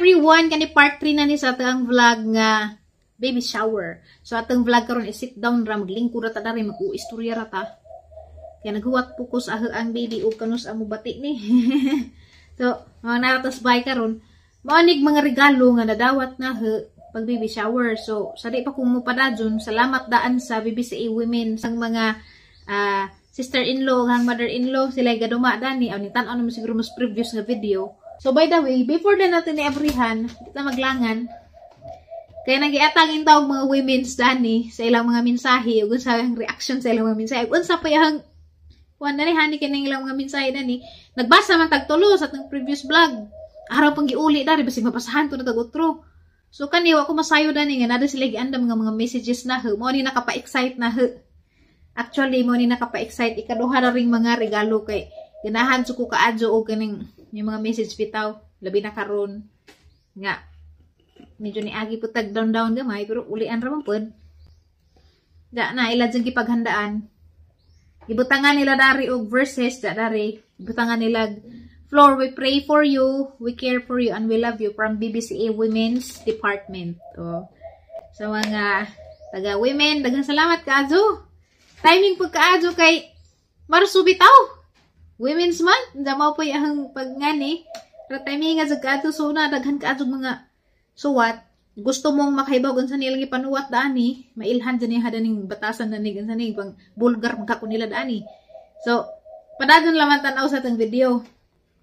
everyone, kani part 3 na ni sa atang vlog nga baby shower. So atang vlog karon is sit down ra maglingkod ra ta dari mag-uistorya ra ta. Kaya naghuwat po ko ang baby ug kanus amo bati ni. so, mga naratas bay karon, maanig mga regalo nga nadawat na he pag baby shower. So, sari pa kung mupada dyan, salamat daan sa BBCA Women sang mga uh, sister-in-law, hang mother-in-law, sila gaduma dani. Aw ni tan-aw naman siguro mas previous nga video So, by the way, before na natin ni Abrihan, na maglangan, kaya nagiatangin tawag mga women's dani eh, sa ilang mga mensahe, ug sa reaction sa ilang mga mensahe. Ug sa payahang kuan na ni hani kini ilang mga mensahe dani. Nagbasa man tag tulo sa atong previous vlog. Araw pang giuli dari basi mapasahan ko na tag utro. So kani wa ko masayo dani nga nada sila giandam nga mga messages na he. Mao ni nakapa-excite na he. Actually, mo ni nakapa-excite ikaduha na ring mga regalo kay ganahan suko kaadyo o kaning yung mga message bitaw labi na karon nga medyo ni agi putag down down gamay pero ulian ra man pud da na ila jang gipaghandaan ibutangan nila dari og verses da dari ibutangan nila Floor, we pray for you, we care for you, and we love you from BBCA Women's Department. Oh. So, mga taga-women, daghang salamat ka Azu Timing po Azu kay marsubitaw Bitaw. Women's Month, damaw po yung pagngani. Ratami nga sa kato so na, daghan ka mga suwat. Gusto mong makahibaw kung saan nilang ipanuwat daani, mailhan dyan yung hadaning batasan na ni, kung saan pang bulgar magkako nila daani. So, padagan laman tanaw sa itong video.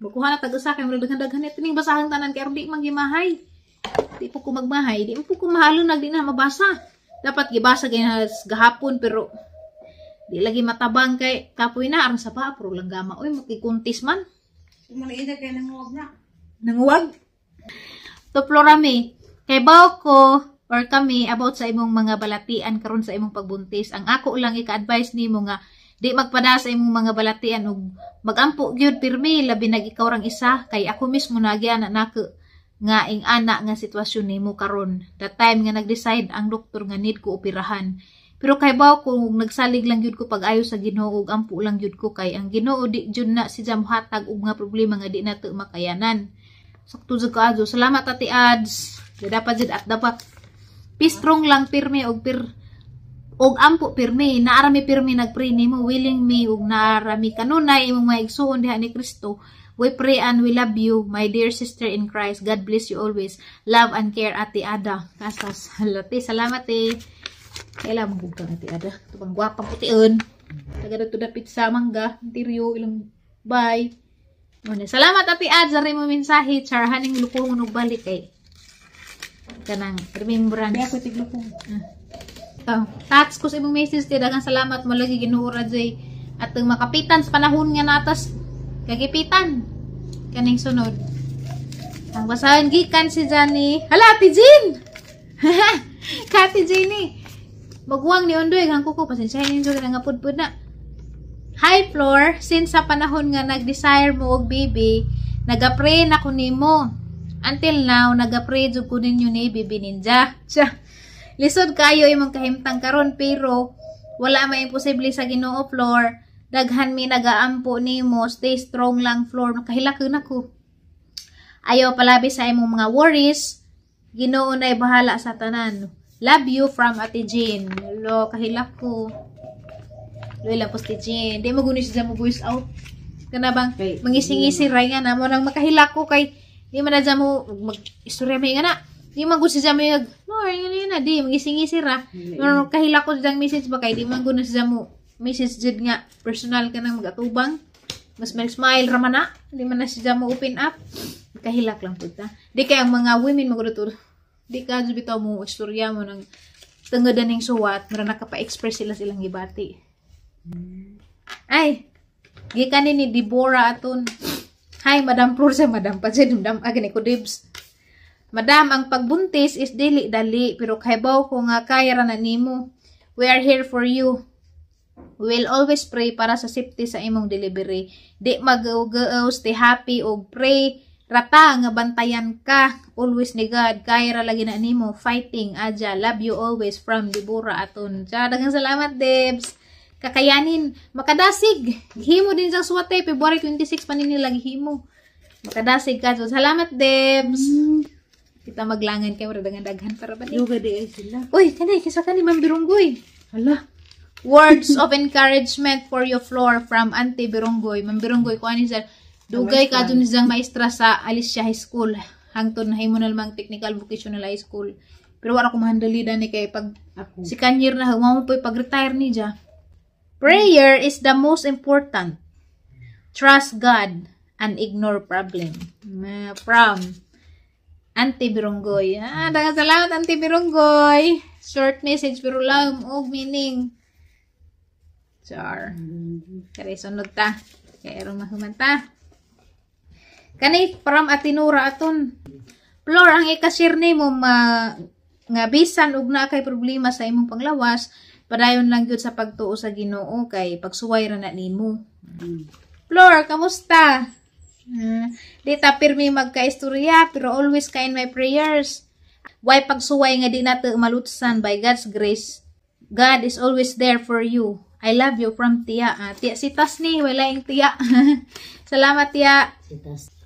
Bukuhan na tag-usa kayo, daghan-daghan ito ning basahang tanan, kaya di mang gimahay. Di po ko magmahay, di po ko mahalo na di na mabasa. Dapat gibasa ganyan gahapon, pero Di lagi matabang kay kapoy na aron sa pa lang gama. Uy, makikuntis man. Maliida kay nanguwag na. Nanguwag? Tuplo rami. Kay baw ko or kami about sa imong mga balatian karon sa imong pagbuntis. Ang ako lang ika-advise nimo nga di magpada sa imong mga balatian og magampo gyud pirmi labi nag ikaw rang isa kay ako mismo nagyana nako nga ing anak nga sitwasyon nimo karon. That time nga nag-decide ang doktor nga need ko operahan pero kay ba kung nagsalig lang yun ko pag-ayo sa Ginoo ug ampo lang yun ko kay ang Ginoo di jud na siya mohatag og mga problema nga di nato makayanan. Sakto jud ka adyo. Salamat ati ads. Dapat jud at dapat pistrong lang pirmi og pir og ampo pirmi naarami pirmi nagpray mo. willing me og naarami kanunay imong mga igsoon diha ni Kristo. We pray and we love you, my dear sister in Christ. God bless you always. Love and care, Ate Ada. Kasas. Hello, Salamat, te. Eh. Kaila mabugtang iti ada. Ito pang guwapang putiun. Taga dito dapit sa mangga, interior, ilang bye. Muna, salamat api Ad sa mo mensahe, char haning lukong no balik kay eh. kanang remembrance. Kaya ko tiglukong. Ah. Oh, tats ko sa imong message ti daghang salamat mo lagi Ginoo jay atong makapitan sa panahon nga natas kagipitan kaning sunod. Ang basahan gikan si Jani. Hala, ti Jean! Kati Jenny! Magwang ni Undoy, ang kuko, pasensya ninyo na nga pudpud na. Hi, Floor. Since sa panahon nga nag-desire mo og baby, nag-pray na ko nimo. Until now, nag-pray jud ko ninyo ni baby ninja. Siya. Lisod kayo imong kahimtang karon pero wala may imposible sa Ginoo, Floor. Daghan mi nagaampo nimo, stay strong lang, Floor. Kahilakon ako. Ayaw palabi sa imong mga worries. Ginoo na'y bahala sa tanan. Love you from Ate Jane. Lo, kahilak ko. Lo, ilang po si Jane. Di gunis siya mo voice out. Kana bang, okay. mangising nga na mo nang makahilak ko kay di man na dyan mo mag-istorya may nga na. Di man gunis siya mo yung, no, ray nga ano na, di, mangising-ising ra. Manang kahilak ko dyan message ba kay, di man gusto siya mo message dyan nga, personal ka nang mag-atubang mas may smile ramana di man na siya mo open up kahilak lang po ta di kay ang mga women magudto Di ka bitaw mo istorya mo ng tungod ning suwat mura nakapa-express sila silang gibati. Hmm. Ay, gikan ni Deborah aton. Hi, Madam Flor Madam Patsy, dumdam agin ko dibs. Madam, ang pagbuntis is dili-dali, pero kaybaw ko nga kaya na nimo. We are here for you. We will always pray para sa safety sa imong delivery. Di mag stay happy o pray Rata nga bantayan ka always ni God. ra lagi na nimo fighting aja Love you always from Dibura aton. Cha daghang salamat Debs. Kakayanin makadasig. Himo din sa swate February 26 pa nila himo. Makadasig ka. So, salamat Debs. Mm. Kita maglangan kay mura daghang daghan para ba. Yoga di sila. Uy, kani kisa kani Ma'am Birunggoy. Hala. Words of encouragement for your floor from Auntie Birunggoy. Mam Birunggoy ko ani sir Dugay ka dun isang maestra sa Alicia High School. Hangtod na himo na Technical Vocational High School. Pero wala ko mahandali na kay pag Ako. si kanyer na mo po pag-retire ni dya. Prayer is the most important. Trust God and ignore problem. from Auntie Bironggoy. Ah, dagang salamat Auntie Bironggoy. Short message pero lang og meaning. Char. Mm-hmm. Kaya sunod ta. Kaya erong mahumanta. Kani from Atinura aton. Flor, ang ikasir ni mo ma, nga bisan ug na kay problema sa imong panglawas, padayon lang gyud sa pagtuo sa Ginoo kay pagsuway ra na nimo. Hmm. Flor, kamusta? Uh, di ta pirmi magkaistorya pero always kain my prayers. Why pagsuway nga di nato malutsan by God's grace. God is always there for you. I love you from Tia. Uh, ah, tia si ni, wala yung Tia. Salamat Tia. Si Tasni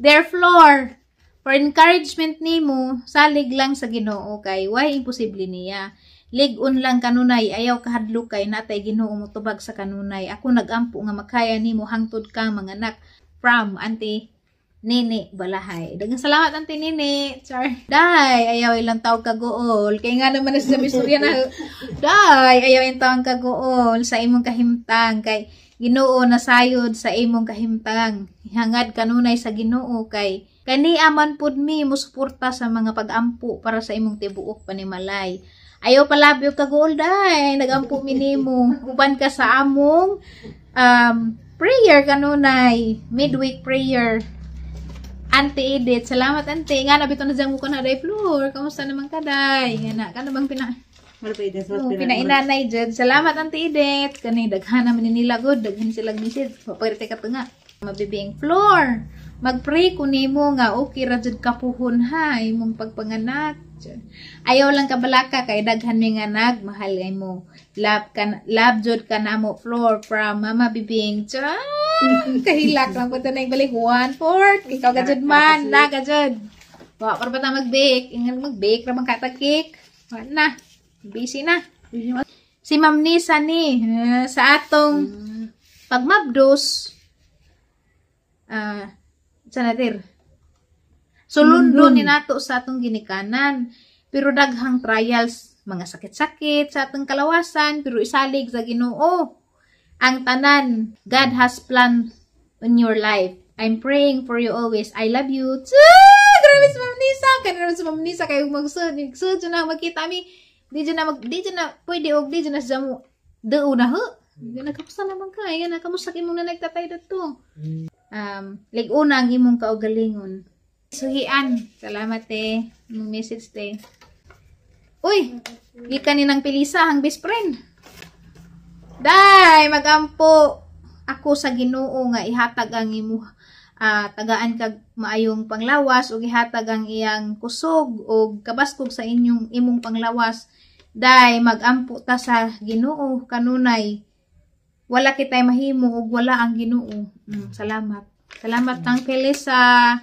their floor for encouragement nimo, salig lang sa Ginoo kay why imposible niya. Ligon lang kanunay, ayaw kahadlo kay natay Ginoo motubag sa kanunay. Ako nagampo nga makaya nimo hangtod ka mga anak from anti Nini Balahay. Dagang salamat ang tinini. Char. Day, ayaw ilang tawag kagool. Kaya nga naman na sinabi surya na, Day, ayaw ilang tawag kagool sa imong kahimtang. Kay ginoo na sayod sa imong kahimtang hangad kanunay sa Ginoo kay kani aman pud mi musuporta sa mga pagampo para sa imong tibuok panimalay. Ayo palabyo ka gold ay nagampo mi nimo uban ka sa among um, prayer kanunay midweek prayer Ante Edith, salamat ante. Nga na biton na diyan na day floor. Kamusta naman ka day? Nga na ka na bang pina Oh, pinainanay dyan. Salamat, Auntie Edith. Kani, daghan naman nila good. Daghan sila message. Papagirte ka to nga mabibing floor magpray ko nimo nga okay ra jud ka puhon ha imong pagpanganak ayaw lang kabalaka kay daghan mi nga nagmahal mo love kan love jud ka namo floor from mama bibing chan kahilak lang pud na balik one fourth ikaw ka jud man na ka jud wa para pa ta mag-bake ingon mag-bake ra man ka ta cake wa na busy na si ma'am Nisa ni eh, sa atong mm. pagmabdos uh, ah, sanadir. Sulundo mm -hmm. ni nato sa atong ginikanan. Pero daghang trials, mga sakit-sakit sa atong kalawasan, pero isalig sa ginoo. Ang tanan, God has planned in your life. I'm praying for you always. I love you. Ah, grabe si Ma'am Nisa. Kanina si Ma'am Nisa kayo magsun. Magsun na magkita mi. Di na mag, di na, pwede og, di na sa mo. Doon na ho. Nagkapusta naman ka. Ayan na, kamusta kayo mong nanagtatay na to. Mm um, like liguna ang imong kaugalingon. Suhian, salamat te. Imong message te. Uy, gikan ni nang pilisa ang best friend. Day, magampo ako sa Ginoo nga ihatag ang imo uh, tagaan kag maayong panglawas ug ihatag ang iyang kusog ug kabaskog sa inyong imong panglawas. Day, magampo ta sa Ginoo kanunay wala kitay mahimo ug wala ang Ginoo. Mm, salamat. Salamat tang pilis sa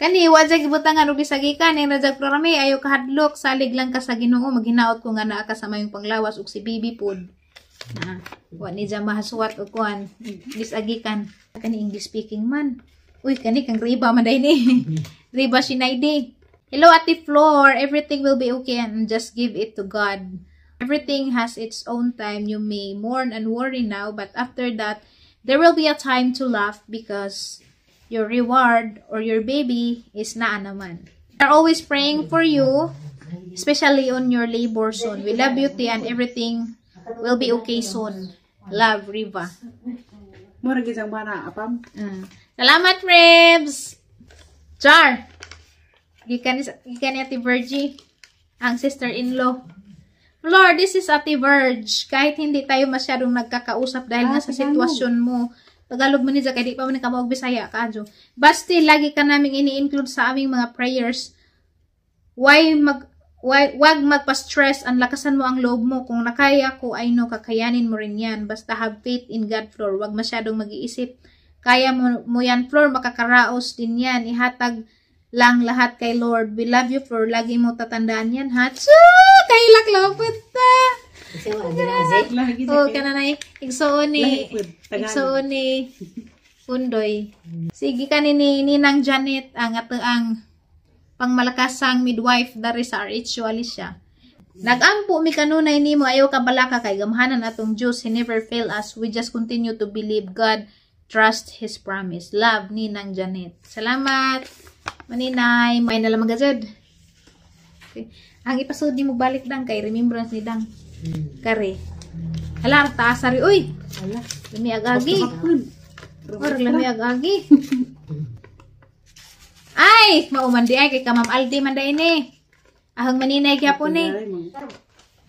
kani wa jay gibutangan og gisagikan ni rajag programe ayo kahadlok salig lang ka sa Ginoo maghinaot ko nga naa ka sa mayong panglawas ug si Bibi pod. Na, wa ni ja mahasuwat og kuan gisagikan kani English speaking man. Uy, kani kang riba man day ni. riba si Naide. Hello Ate Floor, everything will be okay and just give it to God. Everything has its own time. You may mourn and worry now, but after that, there will be a time to laugh because your reward or your baby is na naman. We always praying for you, especially on your labor soon. We love you, and everything will be okay soon. Love, Riva. Mura gitang bana, apam. Mm. Salamat, Ribs! Char! Gikan ni Ate Virgie, ang sister-in-law. Lord, this is Ate Verge. Kahit hindi tayo masyadong nagkakausap dahil ah, nga sa sitwasyon mo. Tagalog mo ni Jack, di pa mo nakamawag Bisaya ka, Anjo. Basti, lagi ka namin ini-include sa aming mga prayers. Why mag... Why, wag magpa-stress ang lakasan mo ang loob mo. Kung nakaya ko, ay no, kakayanin mo rin yan. Basta have faith in God, Flor. Wag masyadong mag-iisip. Kaya mo, mo yan, Flor. Makakaraos din yan. Ihatag lang lahat kay Lord. We love you, for Lagi mo tatandaan yan, ha? Tsu! Kailak lopot ta! Kasi na, Oo, kananay. Igsoon ni. Igsoon ni. Undoy. Sige kanin ni Ninang Janet ang ato ang pangmalakasang midwife dari sa RHU siya. Nagampo mi kanunay nimo ayo kabalaka kay gamhanan atong Dios he never fail us we just continue to believe God trust his promise love ni Nang Janet. Salamat. Maninay, may nalang magazod. Okay. Ang ipasod ni mo balik dang kay remembrance ni dang. Kare. Hala, ang taas ari. Uy! Hala. Lami agagi. Or lami agagi. ay! Mauman di ay kay kamam aldi man da ini. Ahang maninay kaya po ni.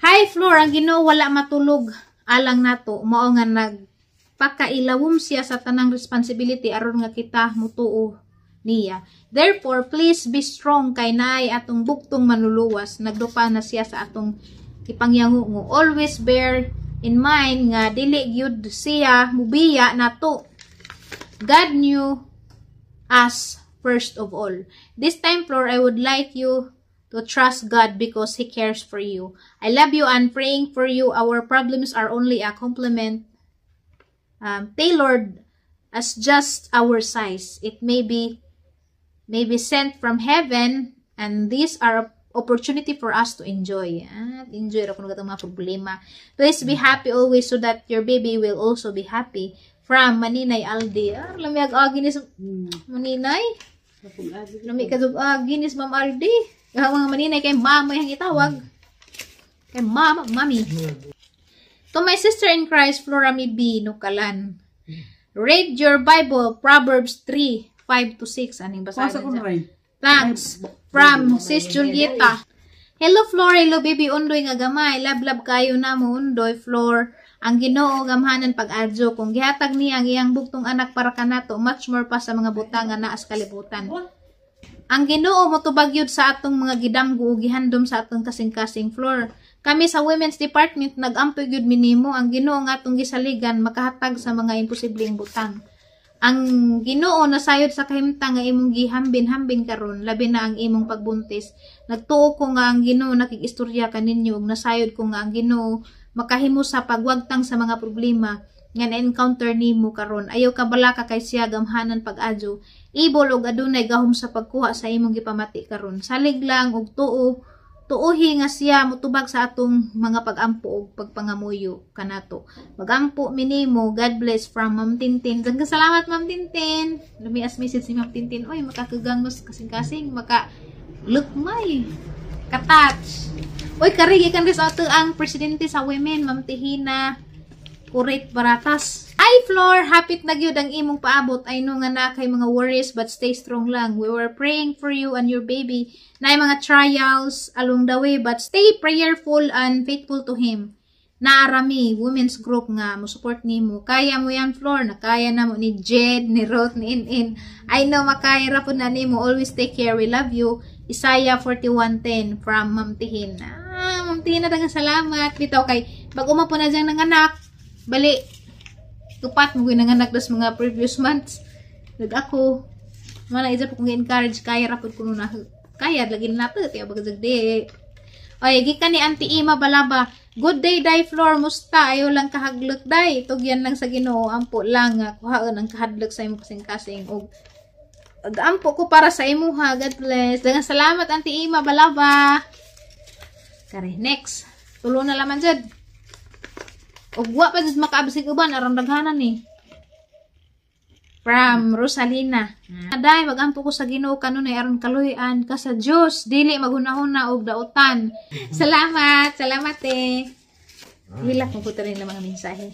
Hi Flor, ang ginoo wala matulog alang nato. Mao nga pakailawom siya sa tanang responsibility aron nga kita mutuo niya. Therefore, please be strong kay naay atong buktong manuluwas. Nagdupa na siya sa atong ipangyangungo. Always bear in mind nga dili gyud siya mubiya nato. God knew us first of all. This time, Lord, I would like you to trust God because He cares for you. I love you and praying for you. Our problems are only a compliment um, tailored as just our size. It may be may be sent from heaven and these are opportunity for us to enjoy. At ah, enjoy ra kuno mga problema. Please be hmm. happy always so that your baby will also be happy. From Maninay Aldi. Ah, lamiag aginis hmm. Maninay. Lami ka dug aginis Ma'am Aldi. Ang mga Maninay kay mama yang itawag. Hmm. Kay mama, mami. To my sister in Christ, Flora Mibi, Nukalan. Read your Bible, Proverbs 3. 5 to 6. Aning basahin Pasa ko na Thanks. From Sis Julieta. Hello, Flor. Hello, baby. Undoy nga gamay. Love, love kayo na mo, Undoy, Flor. Ang ginoo gamhanan pag-adyo. Kung gihatag niya ang iyang bugtong anak para kanato, much more pa sa mga butang nga naas kalibutan. Ang ginoo mo tubagyod sa atong mga gidamgo o gihandom sa atong kasing-kasing Flor. Kami sa Women's Department, nag-ampoy yun minimo ang ginoo nga atong gisaligan makahatag sa mga imposibleng butang ang Ginoo nasayod sa kahimtang nga imong gihambin-hambin karon labi na ang imong pagbuntis nagtuo ko nga ang Ginoo nakigistorya kaninyo ug nasayod ko nga ang Ginoo makahimo sa pagwagtang sa mga problema nga na-encounter nimo karon ayaw ka bala ka kay siya gamhanan pag-adyo ibol og adunay gahom sa pagkuha sa imong gipamati karon salig lang og tuo tuuhi nga siya mutubag sa atong mga pag-ampo o pagpangamuyo kanato. mag Magampo minimo, God bless from Ma'am Tintin. Daghang salamat Ma'am Tintin. Lumias message si Ma'am Tintin, oy makakagangnos kasing-kasing, maka look my, Katouch. Oy, kari, ka rin sa ang presidente sa women, Ma'am Tihina. Urate baratas. Ay, Floor, hapit na ang imong paabot. Ay, know nga kay mga worries, but stay strong lang. We were praying for you and your baby. Na mga trials along the way, but stay prayerful and faithful to Him. Naarami, women's group nga, mo support ni mo. Kaya mo yan, Floor. Nakaya na mo ni Jed, ni Ruth, ni Inin. I know, makaya ra po na ni mo. Always take care. We love you. Isaiah 41.10 from Mamtihin. Ah, Mamtihin na taga salamat. Bitaw kay, bago mapo na dyan ng anak, Bali, tupat mo ginanganak das mga previous months. Nag ako, mana isa po kong encourage kaya rapod ko na kaya lagi na to tiya bagazag di oy gikan ni Auntie ima balaba good day day floor musta ayo lang kahaglot, day tugyan lang sa Ginoo ampo lang ah, kuhaon ang kahadlok sa imo kasing kasing og ampo ko para sa imo ha god bless daghang salamat Auntie ima balaba kare next tulo na laman jud Ugwa pa jud makaabsig uban aron daghanan ni. Eh. From Rosalina. Hmm. Aday magampo ko sa Ginoo ay aron kaluyan ka sa Dios dili maghunahuna og dautan. salamat, salamat eh. Ah. Hilak ko rin ng mga mensahe.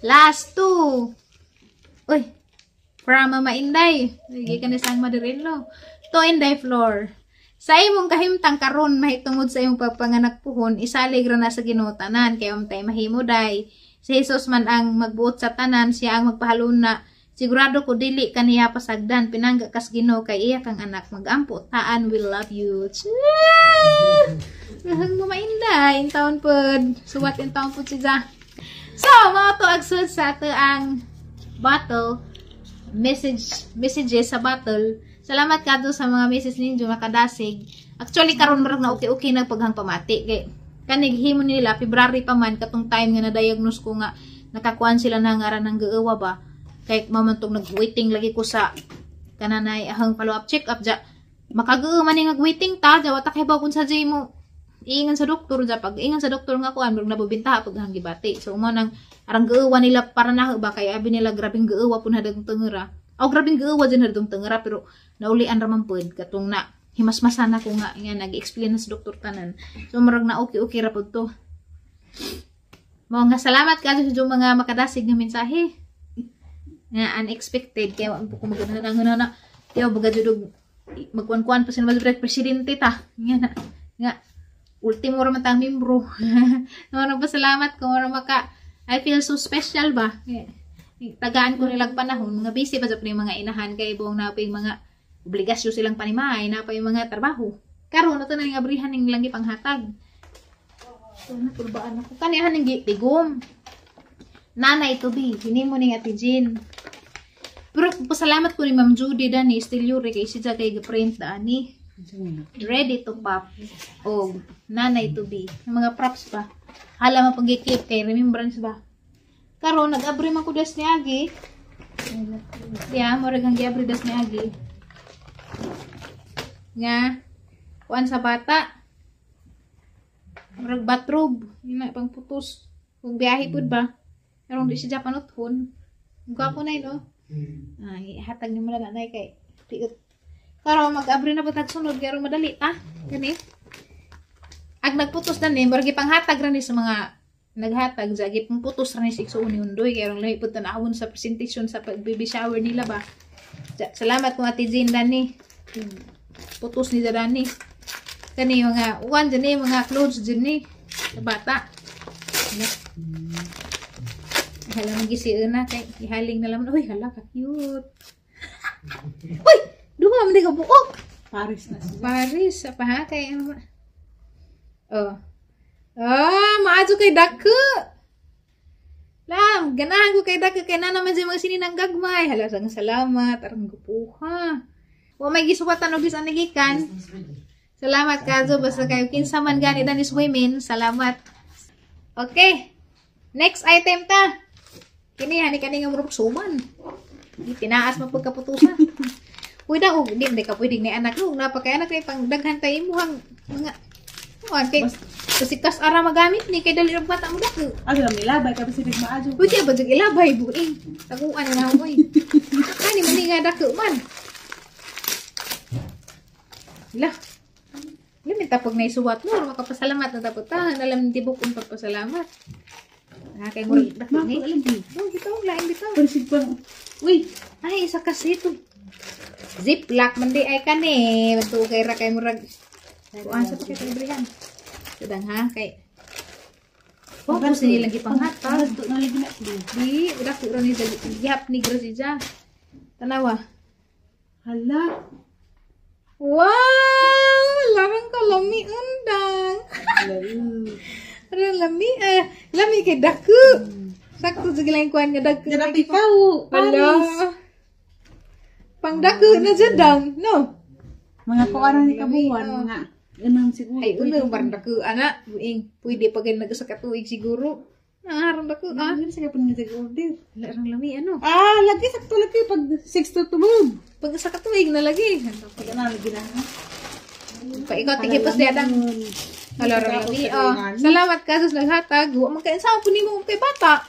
Last two. Uy, from Mama Inday. Sige hmm. ka na sang lo. To Inday Floor. Sa imong kahimtang karon mahitungod sa imong pagpanganak puhon, isalig ra na sa ginutanan kay untay mahimo day. Si Jesus man ang magbuot sa tanan, siya ang magpahaluna. Sigurado ko dili kaniya pasagdan pinangga kas Ginoo kay iya kang anak magampo taan will love you. Nahang mamainda in taon pod. Suwat in taon pod siya. So, mao to agsud sa ato ang battle message messages sa battle Salamat kadto sa mga message ninyo nakadasig. Actually karon marag na okay-okay na paghang pamati kay kanig himo nila February pa man katong time nga na-diagnose ko nga nakakuan sila na ngaran ng geuwa ba kay mamantong nag-waiting lagi ko sa kananay ahang follow-up check-up ja makageuwa man nag waiting ta ja wata kay kun sa jay mo iingan sa doktor ja pag ingan sa doktor nga kuan murag nabubinta pag hang gibati so mo nang arang geuwa nila para na ba kay abi nila grabing geuwa pun hadang tengera o grabing gaawa dyan hartong tengera pero naulian raman po katong na himasmasan na ko nga nga nag-explain na sa doktor tanan. So marag na okay okay ra pod to. Mga salamat kayo sa mga makadasig nga mensahe. Nga unexpected kaya wa ko magana na nga ano na. Tiyo baga jud magkuan-kuan pa sa presidente ta. Nga na nga ultimo ra matang membro. Mga salamat ko maka I feel so special ba. Yeah tagaan ko nilang panahon, mga busy pa sa mga inahan kay buong na pa yung mga obligasyon silang panimay, na pa yung mga trabaho. Karon nato na yung abrihan ng lang ipanghatag. So, natulbaan ako. Kanihan ng tigom. Nanay to be, hindi mo ni Ate Jean. Pero pasalamat ko ni Ma'am Judy dani, still yuri kay siya kay print dani. Ready to pop. O, nanay to be. mga props ba? Hala mapag-keep kay remembrance ba? karon nag-abri man ko das ni Agi. Diya, ah, murag ang giabri das ni Agi. Nga, kuan sa bata. Murag batrob. Ina, pang putos. Kung biyahe po ba? Pero di siya Japan uthon. Gwapo na no? Oh. Ay, ah, hatag ni mo na nanay kay tiot. Karo mag-abri na patag sunod Garo madali ah. Gani. Ag nagputos na ni murag ipanghatag ra ni sa mga naghatag sa gipong putos ra ni Sikso Uniundoy kay ang lahi punta naawon sa presentation sa pag-baby shower nila ba. Salamat kung Ate Jean Dani. Putos ni Dani. Kani mga uwan dyan eh, mga clothes dyan ni eh, sa bata. Ano? Hala mag na kay ihaling na laman. Uy, hala ka cute. Uy, duha man ka buok. Paris na. Paris Apa paha kay ano. Oh. Ah, maadto kay dako. Lam, ganahan ko kay dako kay na naman sa mga sininang gagmay. Hala, salamat. Arang gupuha. Wa may gisuwatan og gisa nagikan. Salamat kazo basta kayo kinsa man gani dan is women. Salamat. Okay. Next item ta. Kini hani kani nga murok suman. Di tinaas man pud kaputusan. Uy daw, di ka pwedeng ni anak ko. Napakay anak kay pang daghan tay imong mga Okay. Basta. Kasi kas ara magamit ni kay dali ra mata mo dako. Ano lang ilabay ka bisig maajo. Uti ba jud ilabay buing. Eh. Taguan na mo eh. Ani man nga dako man. La. Limit tapog na isuwat mo, makapasalamat na tapos ta. Alam di buk ang pagpasalamat. Ah, kay mo dako Alam di. Do bitaw lain bitaw. Pansit pa. Uy, ay isa kasi ito. Zip man di ay ka ni. Batu kay ra kay murag. Kuan sa pakitang brihan. ha kayak oh kan ni lagi panghatag untuk na lagi di udah kurang ni siap ni aja. tanawa hala wow larang ko lami undang iya. Aduh, lami eh lami ke daku hmm. sakto segi lain kuan nga daku jara pikaw paris pang daku na jedang. Hmm. no Mengapa orang ni kabuwan Mengapa? Ganang siguro. Ay, ulo, barda ko, ana, ah, buing, pwede pa ganyan nag-usa katuig siguro. Nangarang da ko, ah. Ganyan sa kapag nag-order. Larang lami, ano? Ah, lagi, sakto lagi, pag 6 to tumog. Pag sa tuwig na lagi. Ano, pag ana, lagi na, ha? Pa ikaw, tikitos niya dang. Larang lami, ah. Salamat ka, sus naghatag. Ah. Huwag magkainsawa po ni mo kay bata.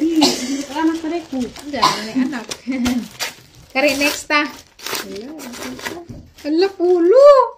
Ano, anak pa rin ko. Ang dami, anak. Kare, next, ta. Ah. Hala, pulo.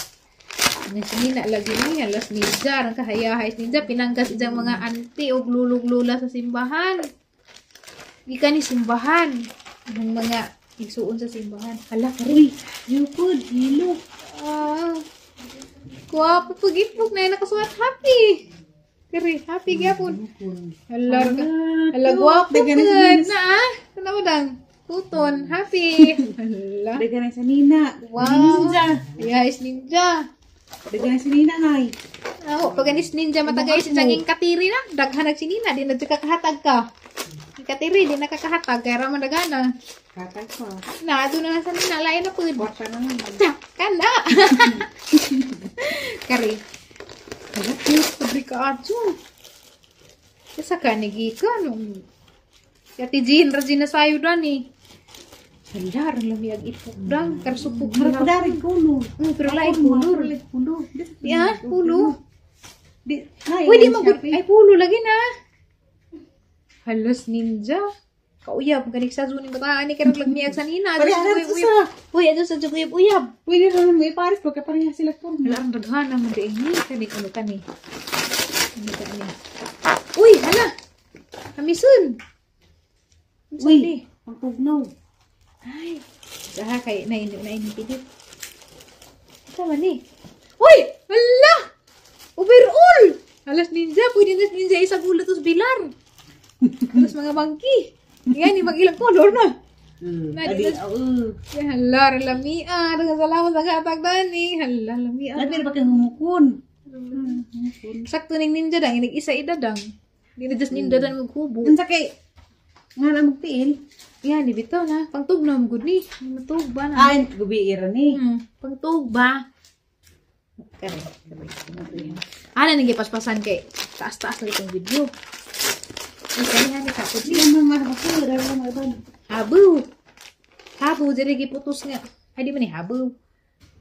na lagi ni halos nidja. Ang kahayahay nidja. Pinanggas ijang mga anti o lulog-lula sa simbahan. Ika ni simbahan. Ang mga isuon sa simbahan. Hala, kuy Yukod, hilo. Ah. Kuha po pag-ipog na nakasuhat happy. Kari, happy gapon. Hala, hala, guwapo good na ah. Tanaw lang. happy. Hala. Daga na sa Nina. Wow. Ninja. Yes, ninja. Dagan sini nak nay. Oh, pagani si ninja matagay si naging katiri na, daghan sini Nina, di na kakatag ka. Katiri di nakakahatag kay ra man dagana. Katag ka. Na doon na sa nina lain na po. kan na nga. Kana. Kari. Kaya pus pabrika atso. Kesa kanigi ka ya tijin Jean Regina sayo doon Eh. Benar lebih yang itu. Dah kersupuk hmm. dari kulu. Hmm, kerlai kulu. Kulu. Ya, kulu. Wih dia ah, mau ay eh, pulu lagi na. Halus ninja. Kau iya, ah, uyab bukan iksa zuni. bata ini kerap lagmi yang sana. Ini ada yang susah. Wih, sa jug uyab uyab. Wih, dia ron may paris ko kay hasil sila ko. Laran daghana ini. di ini kani kuno kani. Kani Wih, Uy Kami sun. Wih, aku pugnaw. Ay, daha kay naino naino pidit. Ito man ni. Uy! Wala! Overall! Alas ninja, pwede na ninja isa gulat os bilar. Alas mga monkey. Yan, yung mag-ilang color na. Mm, Nadi, oh, uh, ya, hala, lamia. Dengan salamat sa katag dani. Hala, lamia. Labi na pakai humukun. Hmm, Sakto ning ninja dang, inig isa idadang. Hindi na just ninja dang magkubo. Hmm. Ang sakay, nga na magtiil. Yan, di bitaw na. Pangtug na, good ni. Matug ba na? Ay, gabi ira ni. Hmm. Pangtug ba? Kaya, ah, ipaspasan kay taas-taas lang itong video. Ay, kaya nga, kapod ni. Ano, mga kapod. Habu. Habu, diri giputos nga. Ay, di ba ni habu?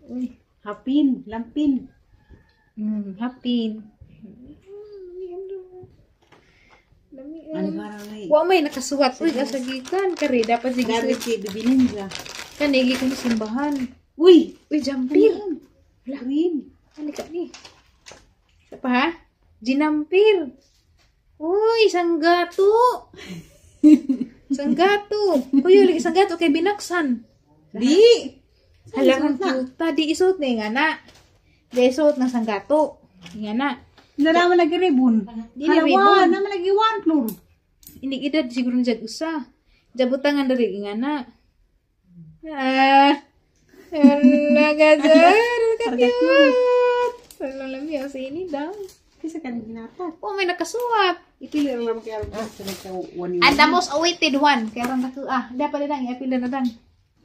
Uy, hapin, lampin. Hmm, hapin. Ano parang ay? Wa may nakasuwat. Uy, kasagitan. Kari, dapat sige. Dapat si bibilin siya. Kanigi ko simbahan. Uy! Uy, jumpir! Ano Wala. Win. ka ni. Ito pa ha? Jinampir! Uy, isang gato. isang gato. Kuyo, lagi isang gato kay binaksan. Di. Halangan puta. Di isuot na yung anak. Di isuot na isang gato. Yung anak. Na naman nag-ribbon. Halawa, naman nag-iwan, Flor. Ini edad siguro jag usa. Jabutangan dari ingana. Ah. Nagazar, kakyut. Salam lang yung sa ini daw. Kasi kanina ginata. Oh, may nakasuwat. Ito yung naman kaya rin. And the most awaited one. Kaya rin naku, ah, dapat eh, na lang, iapila na lang.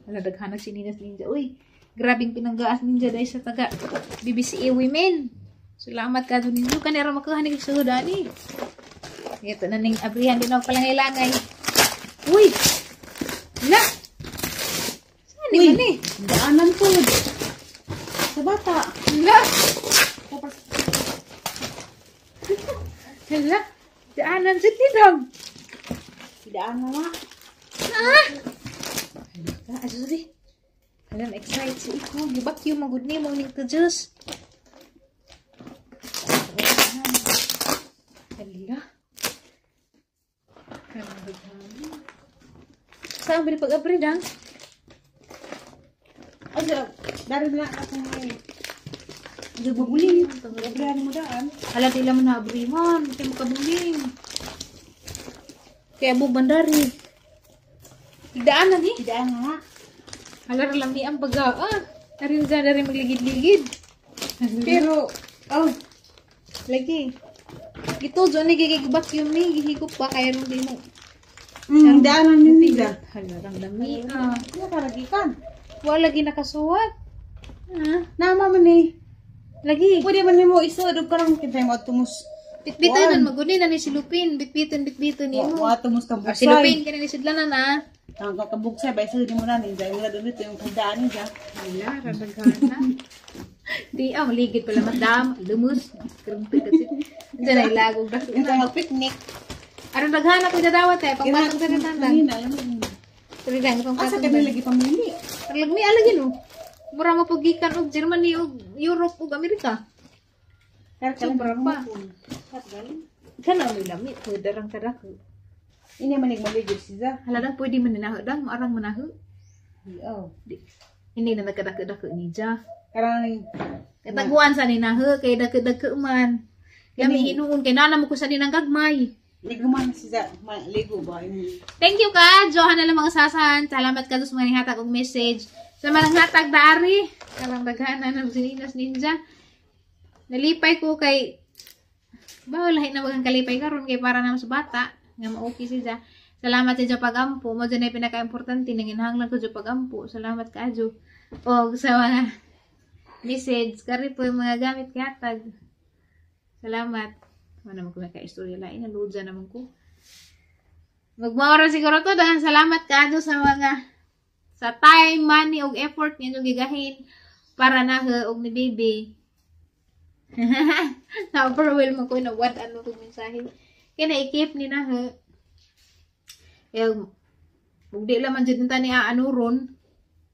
Nadaghanag si Ninas Ninja. Uy, grabing pinanggaas ninja dahil sa taga BBC Women. Salamat ka dun Yung Kanira ya makuha ni Kipsudo, dali. Ito gitu, na ning abrihan din ako palang eh. ilangay. Uy! Hala! Saan ni mani? Daanan po. Sa bata. Hala! Hala! Daanan sa tinong. Daan mo ma. Ah! Ano ka? Ano sorry? excited si Iko. Gibak yung magod ni mong ning to juice. salila. Saan ba pag-abrid ang? dari na ako ngayon. Hindi maguling. Pag-abrihan mo daan. Hala, tila mo naabrihan. Hindi mo kabuling. Kaya bandari. Idaan na di? Idaan nga. Hala, lang di ang baga. Ah, narin dyan, dari magligid-ligid. Pero, oh, lagi. Kito, dyan nagigigibak yun may gihigop ba kaya rin din mo. Mm, daanan din nila. Halarang dami. Ah, nakalagi ka. Wala lagi nakasuwat. Ah, nama man eh. Lagi. Pwede man mo iso, doon ka lang kita mo tumus. Bitbitan, magunin na ni si Lupin. Bitbitan, bitbitan ni mo. Wa tumus ka busay. Ah, si Lupin, kaya ni sidlanan ah. Ang kakabugsay, bay sa hindi mo na, ninja. Yung lado nito, yung kandaan ninja. Wala, raragahan Di, ah, maligid pala, madam. Lumus. Karumpi kasi. Diyan ay lagog na. Ito ang picnic. Aron naghanap ko dadawat eh. Pagpasok sa natandan. Tuloy lang, kung Asa ka nilagi pamili? Talag may alagin oh. Mura mo pagikan og oh, Germany o oh, Europe og Amerika. Pero kalang pa. Kanang may lamit. Kudarang karakot. Ini manig maligid siya. Hala lang pwede maninaho dang maarang manaho. Oh. Ini na nagkadako-dako ni Ja. Karang kataguan sa ninaho kay dako-dako man. Kami hinuon kay nana mo ko sa ninang gagmay. Nagman siza, maligo ba ini. Thank you ka, Johanna lang mga sasahan. Salamat ka sa mga hatag og message. Sa mga hatag dari, karang daghana na sininas ninja. Nalipay ko kay Bawal lahi na bagang kalipay karon kay para na sa bata nga okay siya salamat sa pagampo mo dyan ay pinaka-importante nanginhanglan ko sa pagampo salamat ka adyo o sa mga message kari po yung mga gamit katag salamat wala ano naman ko may ka-istorya lain nalood dyan naman ko magmaura siguro to dahil salamat ka adyo sa mga sa time, money, og effort ninyo gigahin para na og ni baby. Na-overwhelm ako na what ano kong mensahe kinaikip ni na he. Eh, eh di laman dyan ta ni aano ron,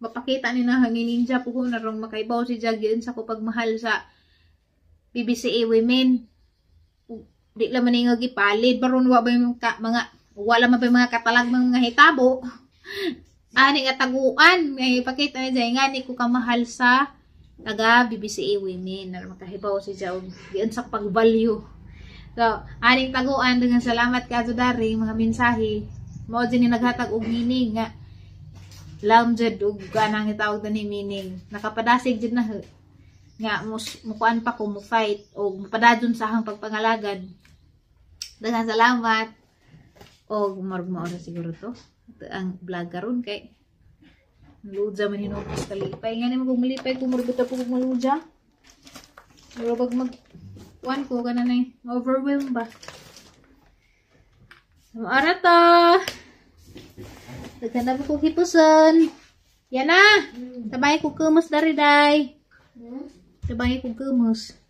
mapakita ni na hangin ninja po ko narong makaibaw si Jagyan sa kupagmahal sa BBCA women. Di laman ni nga gipalid, baron wa ba yung mga, wala man ba yung mga katalag mga hitabo. Ani nga taguan, may pakita ni Jay nga ni ko kamahal sa taga BBCA women. Narong makahibaw si Jagyan sa pagvalue So, aning taguan dengan salamat kato dari mga mensahe. Mao din naghatag og meaning nga laom jud og kanang itawag ni meaning. Nakapadasig jud na nga mus mukuan pa ko mo fight o mapadayon sa hang pagpangalagad. Daghang salamat. O murag mo oras siguro to. Ito ang vlog karon kay Luja man hinupos kalipay. Nga nimo kung malipay kung murag ta po kung maluja. Murag mag Kuan ko, ganun na eh. Overwhelm ba? Samara ta! Tekana ko hitusan. Yan na! Tabay ko kumus dari day. Hmm? Tabay ko kumus.